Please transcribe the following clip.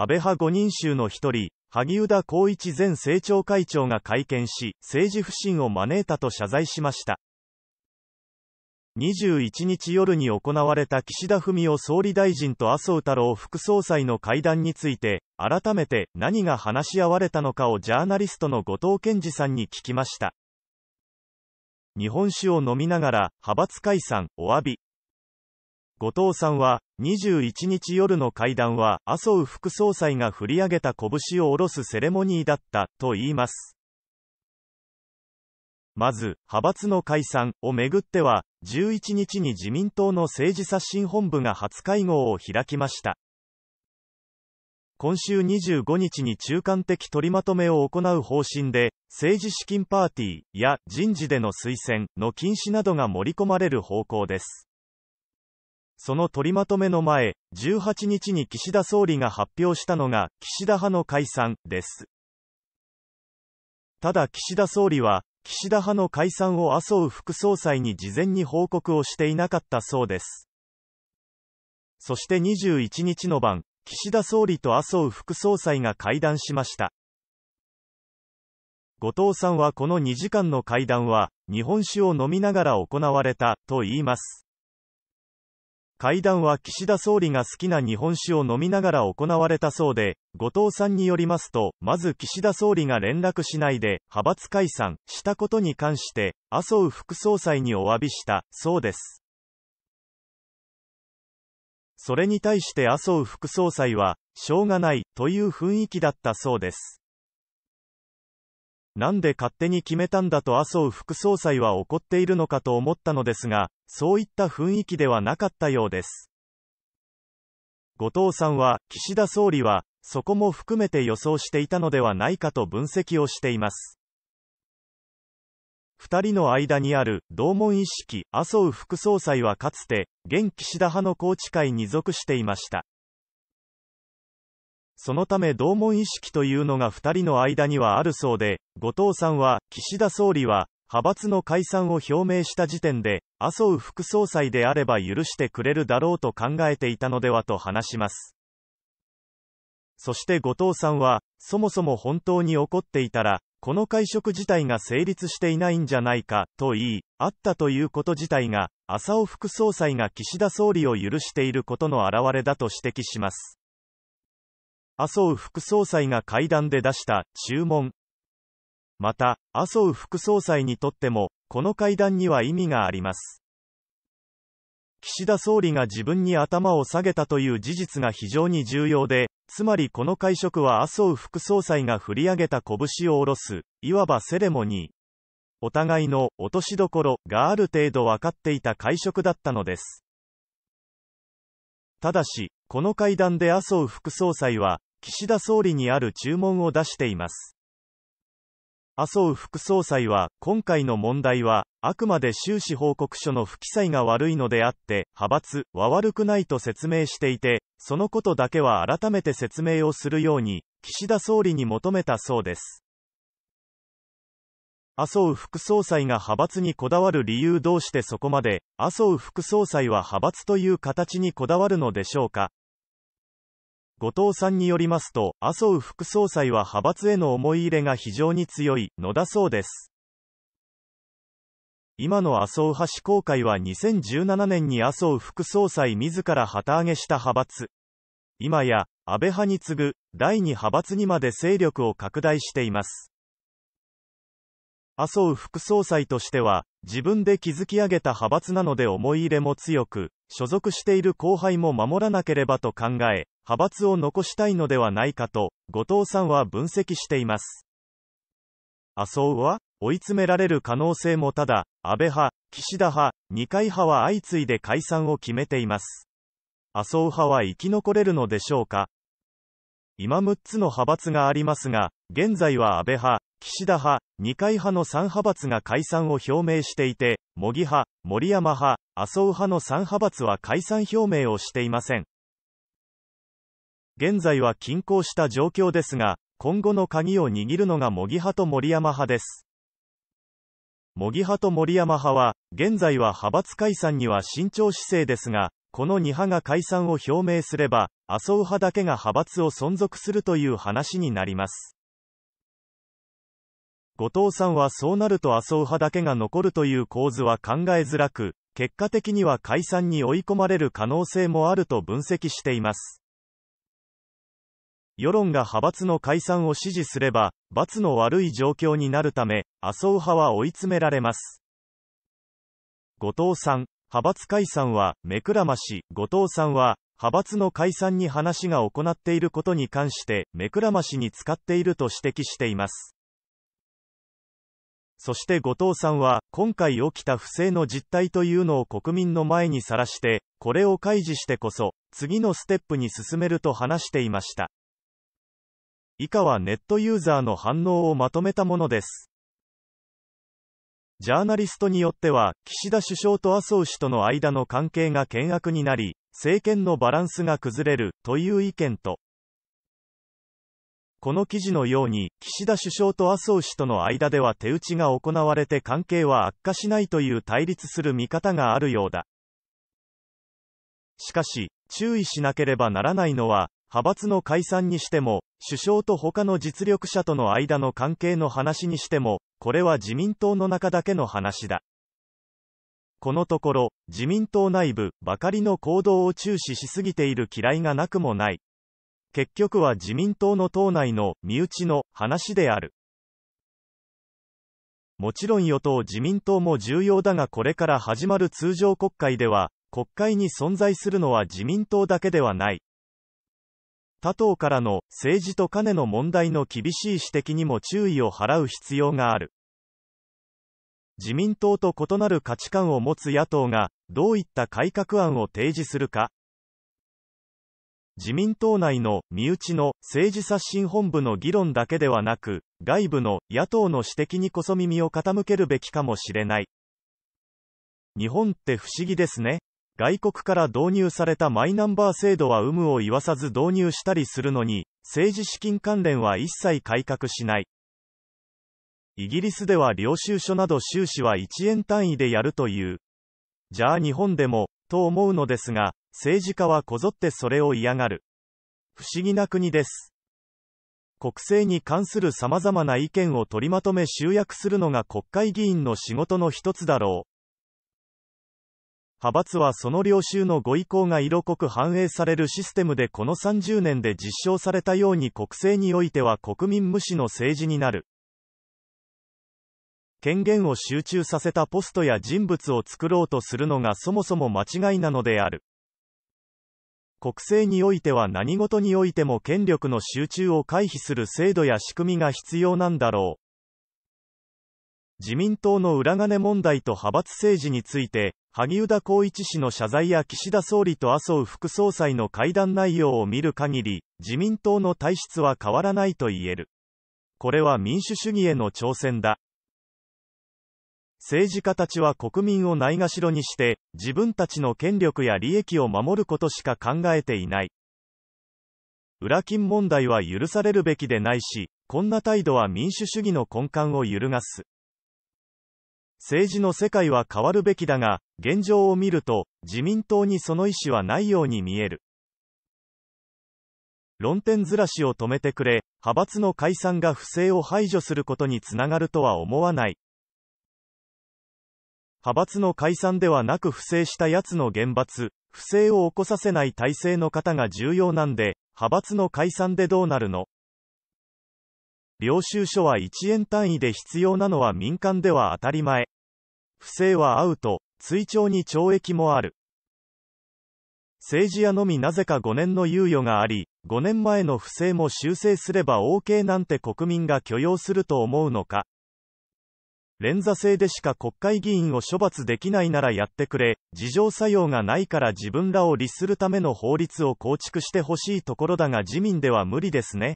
安倍派5人衆の一人、萩生田光一前政調会長が会見し、政治不信を招いたと謝罪しました。21日夜に行われた岸田文雄総理大臣と麻生太郎副総裁の会談について、改めて何が話し合われたのかをジャーナリストの後藤健二さんに聞きました。日本酒を飲みながら、派閥解散、お詫び、後藤さんは、21日夜の会談は、麻生副総裁が振り上げた拳を下ろすセレモニーだった、と言います。まず、派閥の解散をめぐっては、11日に自民党の政治刷新本部が初会合を開きました。今週25日に中間的取りまとめを行う方針で、政治資金パーティーや人事での推薦の禁止などが盛り込まれる方向です。その取りまとめの前、18日に岸田総理が発表したのが、岸田派の解散、です。ただ岸田総理は、岸田派の解散を麻生副総裁に事前に報告をしていなかったそうです。そして21日の晩、岸田総理と麻生副総裁が会談しました。後藤さんはこの2時間の会談は、日本酒を飲みながら行われた、と言います。会談は岸田総理が好きな日本酒を飲みながら行われたそうで、後藤さんによりますと、まず岸田総理が連絡しないで、派閥解散したことに関して、麻生副総裁にお詫びした、そうです。それに対して麻生副総裁は、しょうがない、という雰囲気だったそうです。なんで勝手に決めたんだと麻生副総裁は怒っているのかと思ったのですが、そういった雰囲気ではなかったようです。後藤さんは、岸田総理は、そこも含めて予想していたのではないかと分析をしています。二人の間にある同門意識、麻生副総裁はかつて、現岸田派の宏池会に属していました。そのため同門意識というのが2人の間にはあるそうで、後藤さんは、岸田総理は、派閥の解散を表明した時点で、麻生副総裁であれば許してくれるだろうと考えていたのではと話します。そして後藤さんは、そもそも本当に怒っていたら、この会食自体が成立していないんじゃないか、と言い、あったということ自体が、麻生副総裁が岸田総理を許していることの表れだと指摘します。麻生副総裁が会談で出した注文。また、麻生副総裁にとっても、この会談には意味があります。岸田総理が自分に頭を下げたという事実が非常に重要で、つまりこの会食は麻生副総裁が振り上げた拳を下ろす、いわばセレモニー。お互いの落としどころがある程度分かっていた会食だったのです。ただし、この会談で麻生副総裁は、岸田総理にある注文を出しています。麻生副総裁は、今回の問題は、あくまで収支報告書の不記載が悪いのであって、派閥は悪くないと説明していて、そのことだけは改めて説明をするように、岸田総理に求めたそうです。麻生副総裁が派閥にこだわる理由どうしてそこまで、麻生副総裁は派閥という形にこだわるのでしょうか後藤さんによりますと、麻生副総裁は派閥への思い入れが非常に強いのだそうです。今の麻生派志向会は2017年に麻生副総裁自ら旗揚げした派閥。今や、安倍派に次ぐ、第2派閥にまで勢力を拡大しています。麻生副総裁としては、自分で築き上げた派閥なので思い入れも強く、所属している後輩も守らなければと考え、派閥を残したいのではないかと、後藤さんは分析しています。麻生は、追い詰められる可能性もただ、安倍派、岸田派、二階派は相次いで解散を決めています。麻生派は生き残れるのでしょうか今6つの派閥がありますが、現在は安倍派、岸田派、二階派の3派閥が解散を表明していて、茂木派、森山派、麻生派の3派閥は解散表明をしていません。現在は均衡した状況ですが、今後の鍵を握るのが模擬派と森山派です。模擬派と森山派は、現在は派閥解散には慎重姿勢ですが、この2派が解散を表明すれば、麻生派だけが派閥を存続するという話になります。後藤さんはそうなると麻生派だけが残るという構図は考えづらく、結果的には解散に追い込まれる可能性もあると分析しています。世論が派閥の解散を支持すれば、罰の悪い状況になるため、麻生派は追い詰められます。後藤さん、派閥解散は、目くらまし、後藤さんは、派閥の解散に話が行っていることに関して、目くらましに使っていると指摘しています。そして後藤さんは、今回起きた不正の実態というのを国民の前にさらして、これを開示してこそ、次のステップに進めると話していました。以下はネットユーザーの反応をまとめたものです。ジャーナリストによっては、岸田首相と麻生氏との間の関係が険悪になり、政権のバランスが崩れるという意見と、この記事のように、岸田首相と麻生氏との間では手打ちが行われて関係は悪化しないという対立する見方があるようだ。しかし、注意しなければならないのは、派閥の解散にしても、首相と他の実力者との間の関係の話にしても、これは自民党の中だけの話だ。このところ、自民党内部ばかりの行動を注視しすぎている嫌いがなくもない。結局は自民党の党内の身内の話である。もちろん与党自民党も重要だがこれから始まる通常国会では、国会に存在するのは自民党だけではない。他党からの政治と金の問題の厳しい指摘にも注意を払う必要がある。自民党と異なる価値観を持つ野党が、どういった改革案を提示するか。自民党内の身内の政治刷新本部の議論だけではなく、外部の野党の指摘にこそ耳を傾けるべきかもしれない。日本って不思議ですね。外国から導入されたマイナンバー制度は有無を言わさず導入したりするのに、政治資金関連は一切改革しない。イギリスでは領収書など収支は1円単位でやるという。じゃあ日本でも、と思うのですが、政治家はこぞってそれを嫌がる。不思議な国です。国政に関する様々な意見を取りまとめ集約するのが国会議員の仕事の一つだろう。派閥はその領収のご意向が色濃く反映されるシステムでこの30年で実証されたように国政においては国民無視の政治になる。権限を集中させたポストや人物を作ろうとするのがそもそも間違いなのである。国政においては何事においても権力の集中を回避する制度や仕組みが必要なんだろう。自民党の裏金問題と派閥政治について、萩生田光一氏の謝罪や岸田総理と麻生副総裁の会談内容を見る限り、自民党の体質は変わらないと言える。これは民主主義への挑戦だ。政治家たちは国民をないがしろにして、自分たちの権力や利益を守ることしか考えていない。裏金問題は許されるべきでないし、こんな態度は民主主義の根幹を揺るがす。政治の世界は変わるべきだが、現状を見ると、自民党にその意思はないように見える。論点ずらしを止めてくれ、派閥の解散が不正を排除することにつながるとは思わない。派閥の解散ではなく不正した奴の厳罰、不正を起こさせない体制の方が重要なんで、派閥の解散でどうなるの領収書は1円単位で必要なのは民間では当たり前。不正はアウト、追徴に懲役もある。政治家のみなぜか5年の猶予があり、5年前の不正も修正すれば OK なんて国民が許容すると思うのか。連座制でしか国会議員を処罰できないならやってくれ、自浄作用がないから自分らを律するための法律を構築してほしいところだが自民では無理ですね。